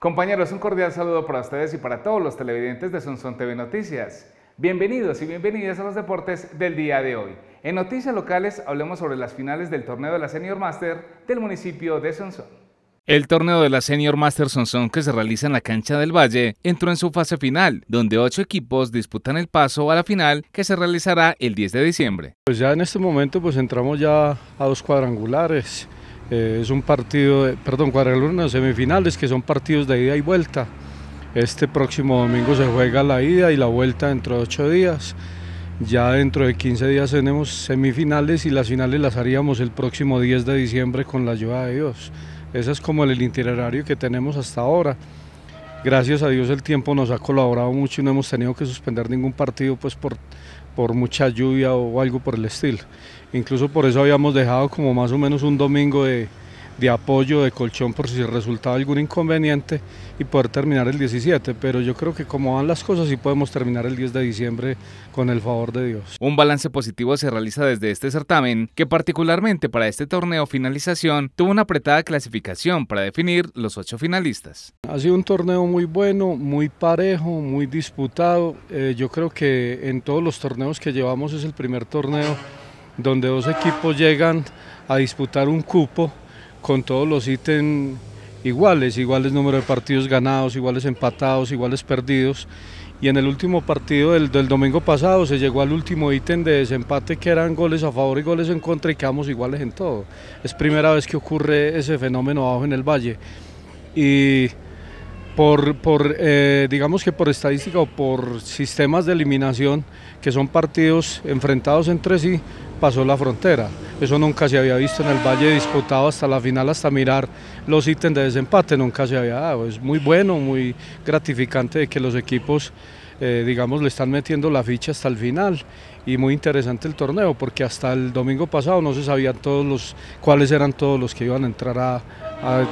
Compañeros, un cordial saludo para ustedes y para todos los televidentes de Sonson TV Noticias. Bienvenidos y bienvenidas a los deportes del día de hoy. En noticias locales hablemos sobre las finales del torneo de la Senior Master del municipio de Sonson. El torneo de la Senior Master Sonson, que se realiza en la cancha del Valle entró en su fase final, donde ocho equipos disputan el paso a la final que se realizará el 10 de diciembre. Pues ya en este momento pues entramos ya a dos cuadrangulares. Eh, es un partido, de, perdón, cuadrangulares semifinales que son partidos de ida y vuelta. Este próximo domingo se juega la ida y la vuelta dentro de ocho días. Ya dentro de 15 días tenemos semifinales y las finales las haríamos el próximo 10 de diciembre con la ayuda de Dios. Ese es como el itinerario que tenemos hasta ahora gracias a Dios el tiempo nos ha colaborado mucho y no hemos tenido que suspender ningún partido pues por, por mucha lluvia o algo por el estilo. Incluso por eso habíamos dejado como más o menos un domingo de, de apoyo, de colchón por si resultaba algún inconveniente y poder terminar el 17, pero yo creo que como van las cosas sí podemos terminar el 10 de diciembre con el favor de Dios. Un balance positivo se realiza desde este certamen, que particularmente para este torneo finalización tuvo una apretada clasificación para definir los ocho finalistas. Ha sido un torneo muy bueno, muy parejo, muy disputado. Eh, yo creo que en todos los torneos que llevamos es el primer torneo donde dos equipos llegan a disputar un cupo con todos los ítems iguales, iguales número de partidos ganados, iguales empatados, iguales perdidos. Y en el último partido del, domingo pasado se llegó al último ítem de desempate que eran goles a favor y goles en contra y quedamos iguales en todo. Es primera vez que ocurre ese fenómeno abajo en el valle. Y por, eh, digamos que por estadística o por sistemas de eliminación, que son partidos enfrentados entre sí, pasó la frontera. Eso nunca se había visto en el Valle disputado hasta la final, hasta mirar los ítems de desempate, nunca se había dado. Es muy bueno, muy gratificante de que los equipos eh, digamos, le están metiendo la ficha hasta el final. Y muy interesante el torneo, porque hasta el domingo pasado no se sabían todos los, cuáles eran todos los que iban a entrar a,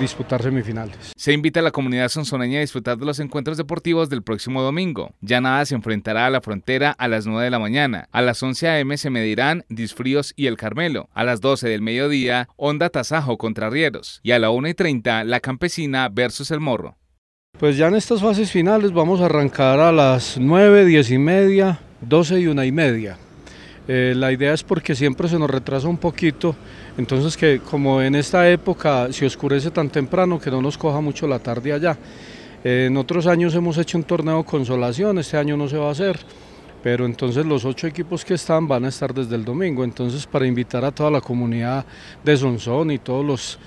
disputar semifinales. Se invita a la comunidad sonsoneña a disfrutar de los encuentros deportivos del próximo domingo. Ya nada se enfrentará a la frontera a las 9 de la mañana. A las 11 a.m. se medirán Disfríos y El Carmelo. A las 12 del mediodía, Onda Tasajo contra Rieros. Y a la 1 y 30, La Campesina versus El Morro. Pues ya en estas fases finales vamos a arrancar a las 9, 10 y media, 12 y 1 y media. Eh, la idea es porque siempre se nos retrasa un poquito, entonces que como en esta época se oscurece tan temprano que no nos coja mucho la tarde allá. Eh, en otros años hemos hecho un torneo consolación, este año no se va a hacer, pero entonces los ocho equipos que están van a estar desde el domingo, entonces para invitar a toda la comunidad de Sonsón y todos los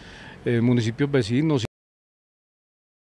eh, municipios vecinos.